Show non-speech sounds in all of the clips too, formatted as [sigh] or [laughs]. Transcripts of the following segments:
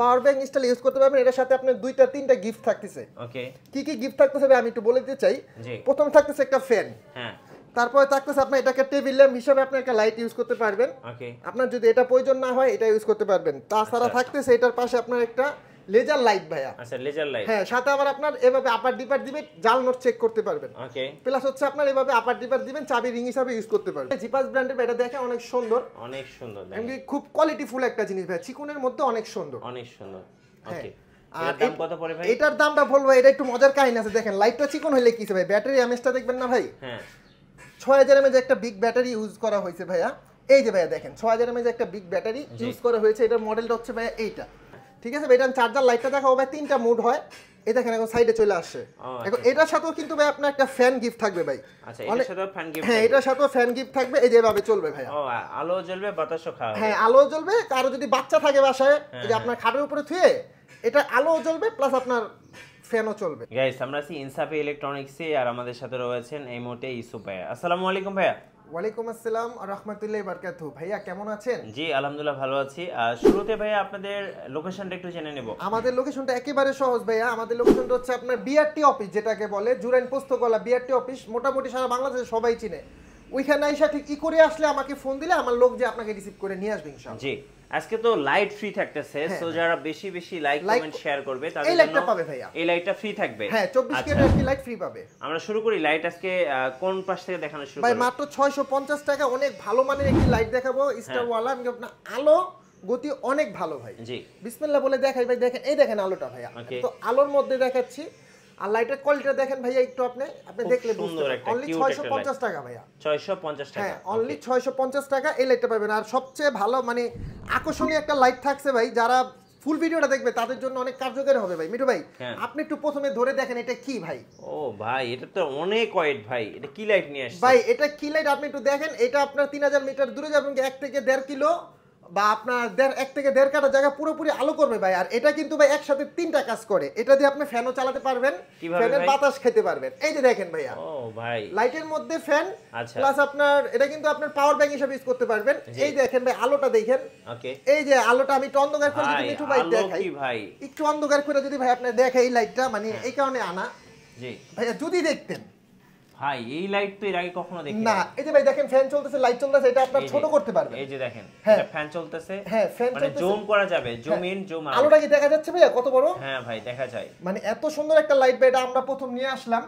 Power bank install use করতে পারবেন এটার সাথে আপনার দুইটা তিনটা গিফট থাকতেছে ওকে কি কি গিফট থাকতেছে আমি একটু বলে দিতে চাই প্রথম থাকতেছে একটা ফ্যান হ্যাঁ তারপরে থাকতেছে আপনি এটাকে টেবিল ল্যাম্প হিসেবে আপনি একটা লাইট ইউজ করতে পারবেন আপনার যদি এটা প্রয়োজন না হয় এটা ইউজ করতে পারবেন তাছাড়া আচ্ছা। থাকতেছে এটার পাশে আপনার একটা লেজার লাইট ভাইয়া আচ্ছা লেজার লাইট হ্যাঁ সাথে আবার আপনার এভাবে আপার ডিপার দিবেন জাল নোট চেক করতে পারবেন ওকে প্লাস হচ্ছে আপনার এভাবে আপার ডিপার দিবেন চাবি রিং হিসাবে ইউজ করতে পারবেন জিপাস ব্র্যান্ডের এটা দেখে অনেক সুন্দর অনেক সুন্দর এমনি খুব কোয়ালিটি ফুল একটা জিনিস ভাই চিকুনের মধ্যে অনেক সুন্দর অনেক সুন্দর ওকে হ্যাঁ। এটার দামটা বলবো এটা একটু মজার কাহিনী আছে দেখেন লাইটটা চিকন হলে কি ভাই ব্যাটারি এমএসটা দেখবেন না ভাই হ্যাঁ ছয় হাজার এমএজ একটা বিগ ব্যাটারি ইউজ করা হয়েছে ভাইয়া এই যে ভাইয়া দেখেন ছয় হাজার এমএজ একটা বিগ ব্যাটারি ইউজ করা হয়েছে এটার মডেলটা হচ্ছে ভাইয়া এইটা ঠিক আছে ভাই চার্জার লাইটটা দেখো ভাই তিনটা মুড হয় দেখেন এখন সাইডে চলে আসে আচ্ছা, এখন আচ্ছা। এটার সাথেও কিন্তু ভাই আপনার একটা ফ্যান গিফট থাকবে ভাই আচ্ছা এটার সাথেও ফ্যান গিফট হ্যাঁ এটার সাথেও ফ্যান গিফট থাকবে এই চলবে ভাই ও আলো জ্বলবে বাতাসও হ্যাঁ আলো জ্বলবে কারো যদি বাচ্চা থাকে বাসায় হ্যাঁ, হ্যাঁ। আপনার খাটের উপরে থুয়ে এটা আলো জ্বলবে প্লাস আপনার ফ্যানও চলবে গাইস আমরা আছি ইনসাফি ইলেকট্রনিক্সে আর আমাদের সাথে রয়েছেন এই মুহূর্তে ইসু ভাইয়া আসসালামু আলাইকুম ভাইয়া ওয়ালাইকুম আসসালাম রহমতুল্লাহ বারকাত ভাইয়া কেমন আছেন জি আলহামদুলিল্লাহ ভালো আছি শুরুতে ভাইয়া আপনাদের লোকেশনটা একটু জেনে নেব আমাদের লোকেশনটা একেবারে সহজ ভাইয়া আমাদের লোকেশনটা হচ্ছে আপনার বিআরটি অফিস যেটাকে বলে জুরাইন পোস্তকলা বিআরটি অফিস মোটামুটি সারা বাংলাদেশে সবাই চিনে ওইখানে আইসা ঠিক ই করে আসলে আমাকে ফোন দিলে আমার লোক যে আপনাকে রিসিভ করে নিয়ে আসবে ইনশাআল্লাহ জি আজকে তো লাইট ফ্রি থাকতেছে সো হ্যাঁ, হ্যাঁ। যারা বেশি বেশি লাইক কমেন্ট শেয়ার করবে তাদের জন্য এই লাইটটা পাবে ভাইয়া এই লাইটটা ফ্রি থাকবে হ্যাঁ 24 কেটে আজকে লাইট ফ্রি পাবে আমরা শুরু করি লাইট আজকে কোন পাশ থেকে দেখানো শুরু করব ভাই মাত্র 650 টাকা অনেক ভালো মানের একটি লাইট দেখাবো হ্যাঁ। স্টার ওয়ালা আমি আপনার আলো গতি অনেক ভালো ভাই জি বিসমিল্লাহ বলে দেখাই ভাই দেখেন এই দেখেন আলোটা ভাইয়া তো আলোর মধ্যে দেখাচ্ছি আর লাইটের কোয়ালিটিটা দেখেন ভাইয়া একটু আপনি আপনি দেখলে সুন্দর একটা অনলি 650 টাকা ভাইয়া 650 টাকা হ্যাঁ অনলি 650 টাকা এই লাইটটা পাবেন আর সবচেয়ে ভালো মানে আকর্ষণীয় একটা লাইট থাকছে ভাই যারা ফুল ভিডিওটা দেখবে তাদের জন্য অনেক কার্যকর হবে ভাই মিঠু ভাই হ্যাঁ। আপনি একটু প্রথমে ধরে দেখেন এটা কি ভাই ও ভাই এটা তো অনেক ওয়েট ভাই এটা কি লাইট নিয়ে আসছে ভাই এটা কি লাইট আপনি একটু দেখেন এটা আপনার 3000 মিটার দূরে যাবেন এক থেকে 1.5 কিলো বা আপনার দেড় এক থেকে দেড় কাটা জায়গা পুরোপুরি আলো করবে ভাই আর এটা কিন্তু ভাই একসাথে তিনটা কাজ করে এটা দিয়ে আপনি ফ্যানও চালাতে পারবেন ফ্যানের বাতাস খেতে পারবেন এই যে দেখেন ভাইয়া ও ভাই লাইটের মধ্যে ফ্যান আচ্ছা। প্লাস আপনার এটা কিন্তু আপনার পাওয়ার ব্যাংক হিসেবে ইউজ করতে পারবেন এই দেখেন ভাই আলোটা দেখেন ওকে এই যে আলোটা আমি একটু অন্ধকার করে যদি একটু ভাই দেখাই ভাই একটু অন্ধকার করে যদি ভাই আপনি দেখেন এই লাইটটা মানে হ্যাঁ। এই কারণে আনা জি ভাইয়া যদি দেখতেন ভাই এই লাইট তো এর আগে কখনো দেখি না এই যে ভাই দেখেন ফ্যান চলতেছে লাইট চলতেছে এটা আপনারা ছোট করতে পারবেন এই যে দেখেন এটা ফ্যান চলতেছে হ্যাঁ ফ্যান মানে চলতেছে মানে জুম করা যাবে জুম ইন জুম আউট আলোটা কি দেখা যাচ্ছে ভাই কত বড় হ্যাঁ ভাই দেখা যায় মানে এত সুন্দর একটা লাইট ভাই এটা আমরা প্রথম নিয়ে আসলাম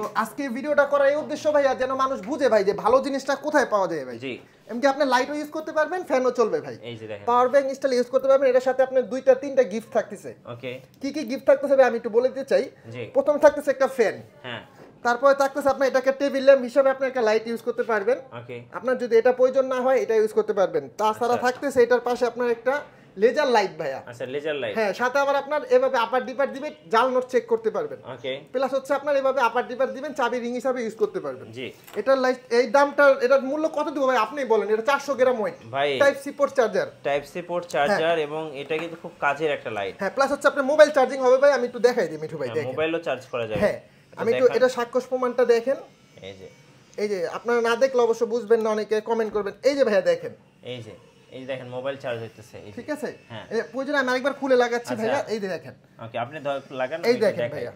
তো আজকে ভিডিওটা করার এই উদ্দেশ্য ভাই যেন মানুষ বুঝে ভাই যে ভালো জিনিসটা কোথায় পাওয়া যায় ভাই জি এমনকি আপনি লাইটও ইউজ করতে পারবেন ফ্যানও চলবে ভাই এই যে দেখেন পাওয়ার ব্যাংক ইনস্টল ইউজ করতে পারবেন এর সাথে আপনি দুইটা তিনটা গিফট থাকতেছে ওকে কি কি গিফট থাকতেছে ভাই আমি একটু বলে দিতে চাই প্রথম থাকতেছে একটা ফ্যান হ্যাঁ তারপরে থাকতেছে আপনি এটাকে টেবিল ল্যাম্প হিসেবে আপনি একটা লাইট ইউজ করতে পারবেন আপনার যদি এটা প্রয়োজন না হয় এটা ইউজ করতে পারবেন তাছাড়া আচ্ছা, আচ্ছা। থাকতেছে এটার পাশে আপনার একটা লেজার লাইট ভাইয়া আচ্ছা লেজার লাইট হ্যাঁ সাথে আবার আপনার এভাবে আপার ডিপার দিবেন জাল নোট চেক করতে পারবেন ওকে প্লাস হচ্ছে আপনার এভাবে আপার ডিপার দিবেন চাবি রিং হিসাবে ইউজ করতে পারবেন জি এটার লাইট এই দামটা এটার মূল্য কত দিব ভাই আপনি বলেন এটা 400 গ্রাম ওয়েট ভাই type C port charger type C port charger এবং এটা কিন্তু খুব কাজের একটা লাইট হ্যাঁ প্লাস হচ্ছে আপনার মোবাইল চার্জিং হবে ভাই আমি একটু দেখাই দিই মিঠু ভাই হ্যাঁ, দেখেন মোবাইলও চার্জ করা যাবে হ্যাঁ আমি একটু এটা সাক্ষ্য প্রমাণটা দেখেন এই যে এই যে আপনারা না দেখলে অবশ্য বুঝবেন না অনেকে কমেন্ট করবেন এই যে ভাইয়া দেখেন এই যে এই দেখেন মোবাইল চার্জ হইতেছে ঠিক আছে হ্যাঁ। পুজোর আমি আরেকবার খুলে লাগাচ্ছি আচ্ছা। ভাইয়া এই যে দেখেন ওকে আপনি লাগান এই দেখেন ভাইয়া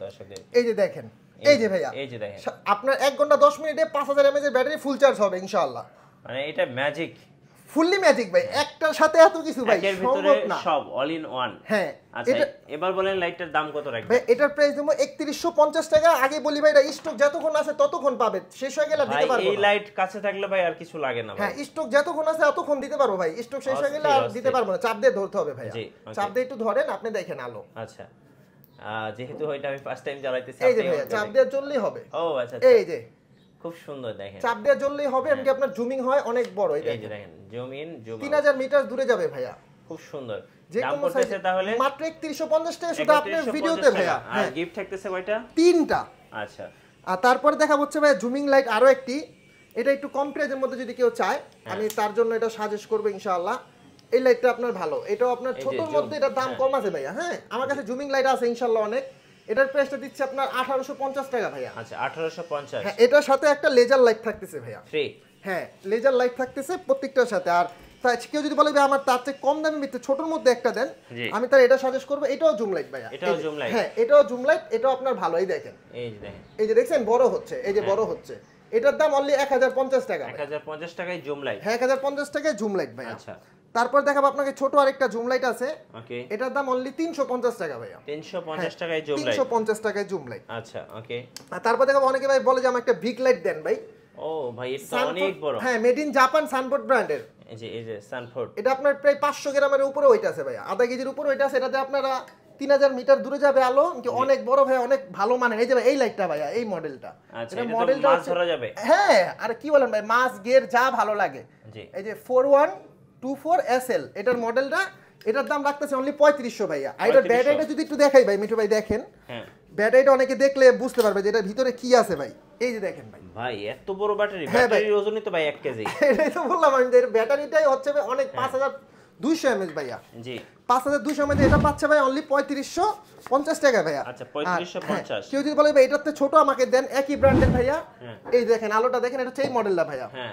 এই যে দেখেন এই যে ভাইয়া এই যে দেখেন আপনার 1 ঘন্টা 10 মিনিটে 5000 এমএএইচ এর ব্যাটারি ফুল চার্জ হবে ইনশাআল্লাহ মানে এটা ম্যাজিক ফুললি ম্যাজিক ভাই একটার সাথে এত কিছু ভাই সম্ভব না সব অল ইন ওয়ান হ্যাঁ আচ্ছা এবার বলেন লাইটটার দাম কত রাখবেন ভাই এটার প্রাইস দেবো 3150 টাকা আগে বলি ভাই এটা স্টক যতক্ষণ আছে ততক্ষণ পাবে শেষ হয়ে গেলে দিতে পারবো এই লাইট কাছে থাকলে ভাই আর কিছু লাগে না হ্যাঁ স্টক যতক্ষণ আছে ততক্ষণ দিতে পারবো ভাই স্টক শেষ হয়ে গেলে আর দিতে পারবো না চাপ দিয়ে ধরতে হবে ভাই জি চাপ দিয়ে একটু ধরেন আপনি দেখেন আলো আচ্ছা যেহেতু এটা আমি ফার্স্ট টাইম জ্বালাইতেছি এই যে ভাই চাপ দিয়ে চললেই হবে ও আচ্ছা, আচ্ছা। এই যে খুব সুন্দর দেখেন চাপ দিয়ে জ্বললেই হবে হ্যাঁ। এমনকি আপনার জুমিং হয় অনেক বড় এই দেখেন জুম ইন জুম 3000 মিটার দূরে যাবে ভাইয়া খুব সুন্দর যে কোনো সাইজে তাহলে মাত্র 3150 টাকা শুধু আপনার ভিডিওতে ভাইয়া আর গিফট হ্যাঁ। থাকতেছে কয়টা তিনটা আচ্ছা আর তারপরে দেখা হচ্ছে ভাইয়া জুমিং লাইট আরো একটি এটা একটু কম প্রাইজের মধ্যে যদি কেউ চায় হ্যাঁ। আমি তার জন্য এটা সাজেস্ট করব ইনশাআল্লাহ এই লাইটটা আপনার ভালো এটাও আপনার ছোটর মধ্যে এটা দাম কম আছে ভাইয়া হ্যাঁ আমার কাছে জুমিং লাইট আছে ইনশাআল্লাহ অনেক এটার প্রাইসটা দিচ্ছে আপনার 1850 টাকা ভাইয়া আচ্ছা 1850 হ্যাঁ এটার সাথে একটা লেজার লাইট থাকতেছে ভাইয়া ফ্রি হ্যাঁ লেজার লাইট থাকতেছে প্রত্যেকটার সাথে আর তাই কেউ যদি বলে ভাই আমার তার চেয়ে কম দামে মিথ্যে ছোটর মধ্যে একটা দেন আমি তার এটা সাজেস্ট করবো এটাও জুম লাইট ভাইয়া এটাও জুম লাইট হ্যাঁ এটাও জুম লাইট এটাও আপনার ভালো এই দেখেন এই যে দেখেন এই যে দেখছেন বড় হচ্ছে এই যে হ্যাঁ। বড় হচ্ছে এটার দাম অনলি 1050 টাকা 1050 টাকায় জুম লাইট হ্যাঁ 1050 টাকায় জুম লাইট ভাই আচ্ছা তারপর দেখাবো আপনাকে ছোট আরেকটা জুম লাইট আছে ওকে এটার দাম অনলি 350 টাকা ভাই 350 হ্যাঁ, টাকায় জুম লাইট 350 টাকায় জুম লাইট আচ্ছা ওকে আর তারপর দেখাবো অনেকে ভাই বলে যে আমাকে একটা বিগ লাইট দেন ভাই ও ভাই এটা অনেক বড় হ্যাঁ মেড ইন জাপান সানপোর্ট ব্র্যান্ডের এই যে এই যে সানপোর্ট এটা আপনার প্রায় 500 গ্রামের উপরে ওইটা আছে ভাই আধা কেজির উপরে ওইটা আছে এটাতে আপনারা 3000 মিটার দূরে যাবে আলো কি অনেক বড় ভাই অনেক ভালো মানে এই যে এই লাইটটা ভাই এই মডেলটা আচ্ছা, এটা মডেলটা মাছ ধরা যাবে হ্যাঁ আর কি বলেন ভাই মাছ গের যা ভালো লাগে এই যে 41 টু ফোর এস এল এটার মডেলটা এটার দাম রাখতেছে অনলি পঁয়ত্রিশশো ভাইয়া আর এটা ব্যাটারিটা যদি একটু দেখাই ভাই মিঠু ভাই দেখেন ব্যাটারিটা অনেকে দেখলে বুঝতে পারবে যে এটার ভিতরে কি আছে ভাই এই যে দেখেন ভাই ভাই এত বড় ব্যাটারি ব্যাটারির ওজনই তো ভাই 1 কেজি [laughs] এটাই তো বললাম আমি ব্যাটারিটাই হচ্ছে অনেক 5000 200 এমএস ভাইয়া জি 5200 এমএস এটা পাচ্ছে ভাই অনলি 3550 টাকা ভাইয়া আচ্ছা 3550 হ্যাঁ, হ্যাঁ। কেউ যদি বলে ভাই এটাতে ছোট আমাকে দেন একই ব্র্যান্ডের ভাইয়া হ্যাঁ। এই দেখেন আলোটা দেখেন এটা সেই মডেলটা ভাইয়া হ্যাঁ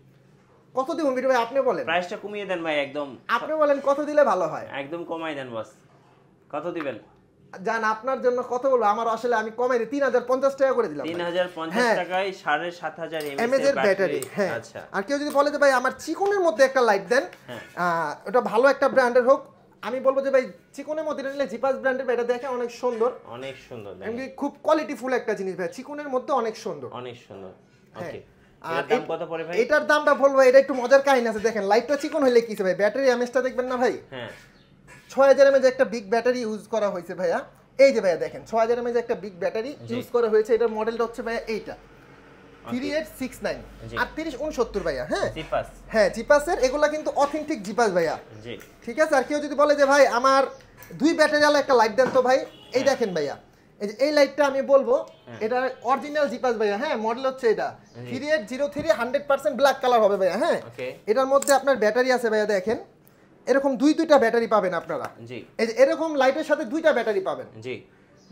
কত দিব মিঠু ভাই আপনি বলেন প্রাইসটা কমিয়ে দেন ভাই একদম আপনি বলেন কত দিলে ভালো হয় একদম কমাই দেন বস কত দিবেন জান আপনার জন্য কত বলবো আমার আসলে আমি কমাই দিই তিন হাজার পঞ্চাশ টাকা করে দিলাম তিন হাজার পঞ্চাশ হ্যাঁ। টাকায় সাড়ে সাত হাজার এমএজ এর ব্যাটারি হ্যাঁ আচ্ছা। আর কেউ যদি বলে যে ভাই আমার চিকনের মধ্যে একটা লাইট দেন হ্যাঁ। ওটা ভালো একটা ব্র্যান্ডের হোক আমি বলবো যে ভাই চিকনের মধ্যে নিলে জিপাস ব্র্যান্ডের এটা দেখে অনেক সুন্দর অনেক সুন্দর এমনি খুব কোয়ালিটিফুল একটা জিনিস ভাই চিকনের মধ্যে অনেক সুন্দর অনেক সুন্দর ওকে হ্যাঁ। আর এটার দামটা বলবো এটা একটু মজার কাহিনী আছে দেখেন লাইটটা চিকন হলে কি ভাই ব্যাটারি এমএসটা দেখবেন না ভাই হ্যাঁ ছয় হাজার এমএজ একটা বিগ ব্যাটারি ইউজ করা হয়েছে ভাইয়া এই যে ভাইয়া দেখেন ছয় হাজার এমএজ একটা বিগ ব্যাটারি ইউজ করা হয়েছে এটার মডেলটা হচ্ছে ভাইয়া এইটা থ্রি সিক্স নাইন আটত্রিশ উনসত্তর ভাইয়া হ্যাঁ হ্যাঁ জিপাসের এগুলা কিন্তু অথেন্টিক জিপাস ভাইয়া ঠিক আছে আর কেউ যদি বলে যে ভাই আমার দুই ব্যাটারিওয়ালা একটা লাইট দেন তো ভাই এই হ্যাঁ। দেখেন ভাইয়া এই লাইটটা আমি বলবো হ্যাঁ। এটা অরিজিনাল জিপাস ভাইয়া হ্যাঁ মডেল হচ্ছে এটা three eight zero three hundred percent black colour হবে ভাইয়া হ্যাঁ এটার মধ্যে আপনার ব্যাটারি আছে ভাইয়া দেখেন এরকম দুই দুইটা ব্যাটারি পাবেন আপনারা এই এরকম লাইটের সাথে দুইটা ব্যাটারি পাবেন জি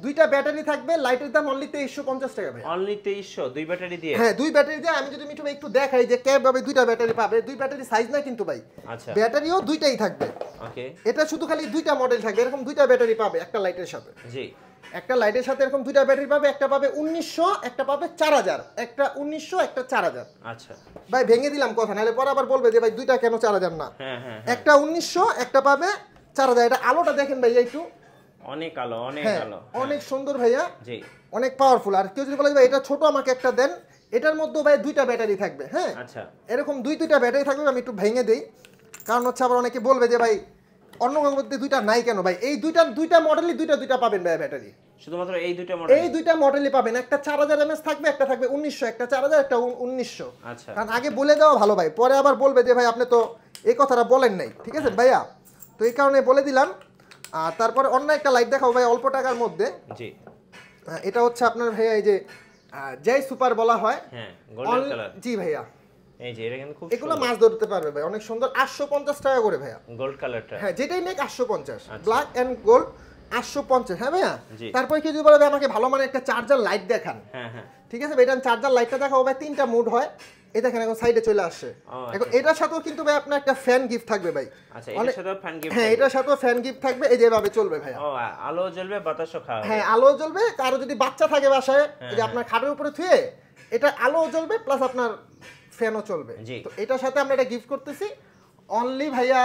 দুইটা ব্যাটারি থাকবে লাইটের দাম অনলি তেইশশো পঞ্চাশ টাকা ভাই অনলি তেইশশো দুই ব্যাটারি দিয়ে হ্যাঁ দুই ব্যাটারি দিয়ে আমি যদি মিঠু একটু দেখাই যে ক্যাব ভাবে দুইটা ব্যাটারি পাবে দুই ব্যাটারি সাইজ না কিন্তু ভাই আচ্ছা ব্যাটারিও দুইটাই থাকবে ওকে এটা শুধু খালি দুইটা মডেল থাকবে এরকম দুইটা ব্যাটারি পাবে একটা লাইটের সাথে জি একটা লাইটের সাথে এরকম দুইটা ব্যাটারি পাবে একটা পাবে উনিশশো একটা পাবে চার হাজার একটা উনিশশো একটা চার হাজার আচ্ছা ভাই ভেঙে দিলাম কথা নাহলে পরে আবার বলবে যে ভাই দুইটা কেন চার হাজার না হ্যাঁ, হ্যাঁ, হ্যাঁ। একটা উনিশশো একটা পাবে চার হাজার এটা আলোটা দেখেন ভাই একটু অনেক আলো অনেক আলো অনেক সুন্দর ভাইয়া জি অনেক পাওয়ারফুল আর কেউ যদি বলে ভাই এটা ছোট আমাকে একটা দেন এটার মধ্যে ভাই দুইটা ব্যাটারি থাকবে হ্যাঁ আচ্ছা এরকম দুই দুইটা ব্যাটারি থাকবে আমি একটু ভেঙে দেই কারণ হচ্ছে আবার অনেকে বলবে যে ভাই অন্য মধ্যে দুইটা নাই কেন ভাই এই দুইটা দুইটা মডেলই দুইটা দুইটা পাবেন ভাই ব্যাটারি শুধুমাত্র এই দুইটা মডেল এই দুইটা মডেলই পাবেন একটা 4000 এমএস থাকবে একটা থাকবে 1900 একটা 4000 একটা 1900 আচ্ছা কারণ আগে বলে দেওয়া ভালো ভাই পরে আবার বলবে যে ভাই আপনি তো এই কথাটা বলেন নাই ঠিক আছে ভাইয়া তো এই কারণে বলে দিলাম আর তারপরে অন্য একটা লাইট দেখাও ভাই অল্প টাকার মধ্যে জি এটা হচ্ছে আপনার ভাইয়া এই যে জয় সুপার বলা হয় হ্যাঁ গোল্ডেন কালার জি ভাইয়া এই যে এটা কিন্তু খুব এগুলো মাছ ধরতে পারবে ভাই অনেক সুন্দর পঞ্চাশ টাকা করে ভাইয়া গোল্ড কালারটা হ্যাঁ যেটাই নেক ব্ল্যাক আচ্ছা। গোল্ড হ্যাঁ ভাইয়া তারপরে কি যদি আমাকে ভালো মানে একটা চার্জার লাইট দেখান হ্যাঁ হ্যাঁ ঠিক আছে ভাই চার্জার লাইটটা দেখাবো ভাই তিনটা মুড হয় এই দেখেন এখন সাইডে চলে আচ্ছা, এখন আচ্ছা। এটার সাথেও কিন্তু ভাই আপনার একটা ফ্যান গিফট থাকবে ভাই হ্যাঁ এটার সাথেও ফ্যান গিফট থাকবে এই যেভাবে চলবে ভাই আলো জ্বলবে খাওয়া হ্যাঁ আলো জ্বলবে কারো যদি বাচ্চা থাকে বাসায় হ্যাঁ, যে হ্যাঁ। আপনার খাটের উপরে থুয়ে এটা আলো জ্বলবে প্লাস আপনার ফ্যানও চলবে তো এটার সাথে আমরা এটা গিফট করতেছি অনলি ভাইয়া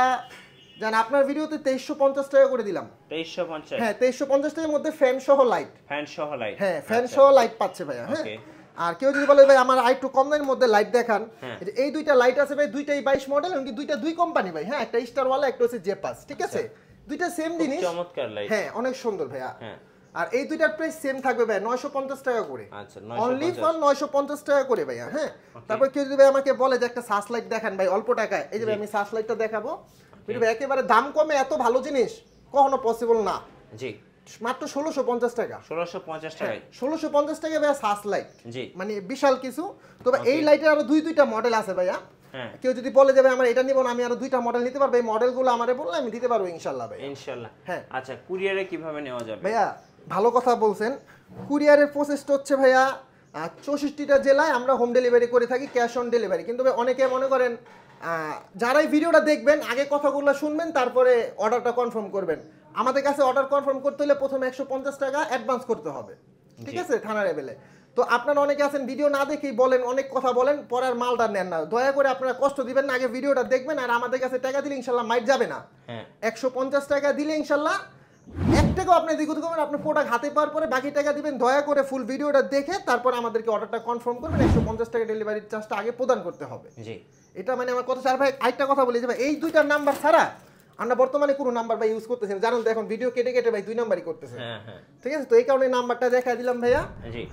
জান আপনার ভিডিওতে তেইশশো পঞ্চাশ টাকা করে দিলাম তেইশশো পঞ্চাশ হ্যাঁ তেইশশো পঞ্চাশ টাকার মধ্যে ফ্যান সহ লাইট ফ্যান সহ লাইট হ্যাঁ ফ্যান আচ্ছা। সহ লাইট পাচ্ছে ভাইয়া হ্যাঁ আর কেউ যদি বলে ভাই আমার আরেকটু কম দামের মধ্যে লাইট দেখান হ্যাঁ। এই দুইটা লাইট আছে ভাই দুইটাই বাইশ মডেল এমনকি দুইটা দুই কোম্পানি ভাই হ্যাঁ একটা স্টার ওয়ালা একটা হচ্ছে জেপাস ঠিক আছে আচ্ছা। দুইটা সেম জিনিস চমৎকার লাইট হ্যাঁ অনেক সুন্দর ভাইয়া হ্যাঁ আর এই দুইটার প্রাইস সেম থাকবে ভাই 950 টাকা করে আচ্ছা অনলি ফর 950 টাকা করে ভাইয়া হ্যাঁ তারপর কেউ যদি ভাই আমাকে বলে যে একটা সাস লাইট দেখান ভাই অল্প টাকায় এই যে আমি সাস লাইটটা দেখাবো কিন্তু ভাই একেবারে দাম কমে এত ভালো জিনিস কখনো পসিবল না জি মাত্র 1650 টাকা 1650 টাকা 1650 টাকা ভাই সাস লাইট জি মানে বিশাল কিছু তবে এই লাইটের আরো দুই দুইটা মডেল আছে ভাইয়া হ্যাঁ। কেউ যদি বলে যাবে আমার এটা নিব না আমি আরো দুইটা মডেল নিতে পারবো এই মডেলগুলো আমারে বললে আমি দিতে পারবো ইনশাআল্লাহ ভাই ইনশাআল্লাহ হ্যাঁ আচ্ছা কুরিয়ারে কিভাবে নেওয়া যাবে ভাইয়া ভালো কথা বলছেন কুরিয়ারের প্রসেসটা হচ্ছে ভাইয়া চৌষট্টিটা জেলায় আমরা হোম ডেলিভারি করে থাকি ক্যাশ অন ডেলিভারি কিন্তু অনেকে মনে করেন যারাই ভিডিওটা দেখবেন আগে কথাগুলো শুনবেন তারপরে অর্ডারটা কনফার্ম করবেন আমাদের কাছে অর্ডার কনফার্ম করতে হলে প্রথমে একশো পঞ্চাশ টাকা অ্যাডভান্স করতে হবে ঠিক আছে থানা লেভেলে তো আপনারা অনেকে আছেন ভিডিও না দেখেই বলেন অনেক কথা বলেন পরে আর মালটা নেন না দয়া করে আপনারা কষ্ট দিবেন না আগে ভিডিওটা দেখবেন আর আমাদের কাছে টাকা দিলে ইনশাল্লাহ মাইট যাবে না হ্যাঁ। একশো পঞ্চাশ টাকা দিলে ইনশাল্লাহ এক টাকাও আপনি দিগুত করবেন আপনার প্রোডাক্ট হাতে পাওয়ার পরে বাকি টাকা দিবেন দয়া করে ফুল ভিডিওটা দেখে তারপর আমাদেরকে অর্ডারটা কনফার্ম করবেন একশো পঞ্চাশ টাকা ডেলিভারি চার্জটা আগে প্রদান করতে হবে জি এটা মানে আমার কথা স্যার ভাই আরেকটা কথা বলি যে এই দুইটার নাম্বার ছাড়া আমরা বর্তমানে কোনো নাম্বার ভাই ইউজ করতেছেন জানেন তো এখন ভিডিও কেটে কেটে ভাই দুই নাম্বারই করতেছেন হ্যাঁ, হ্যাঁ। ঠিক আছে তো এই কারণে নাম্বারটা দেখা দিলাম ভাইয়া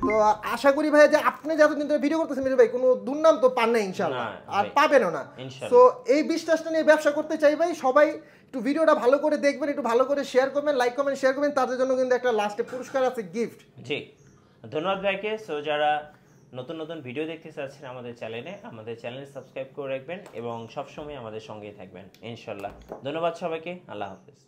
তো আশা করি ভাইয়া যে আপনি যতদিন ধরে ভিডিও করতেছেন ভাই কোনো দুর্নাম তো পান না ইনশাআল্লাহ আর পাবেনও না তো এই বিশ্বাসটা নিয়ে ব্যবসা করতে চাই ভাই সবাই একটু ভিডিওটা ভালো করে দেখবেন একটু ভালো করে শেয়ার করবেন লাইক করবেন শেয়ার করবেন তাদের জন্য কিন্তু একটা লাস্টে পুরস্কার আছে গিফট জি ধন্যবাদ ভাইকে সো যারা নতুন নতুন ভিডিও দেখতে চাচ্ছেন আমাদের চ্যানেলে আমাদের চ্যানেল সাবস্ক্রাইব করে রাখবেন এবং সবসময় আমাদের সঙ্গেই থাকবেন ইনশাল্লাহ ধন্যবাদ সবাইকে আল্লাহ হাফিজ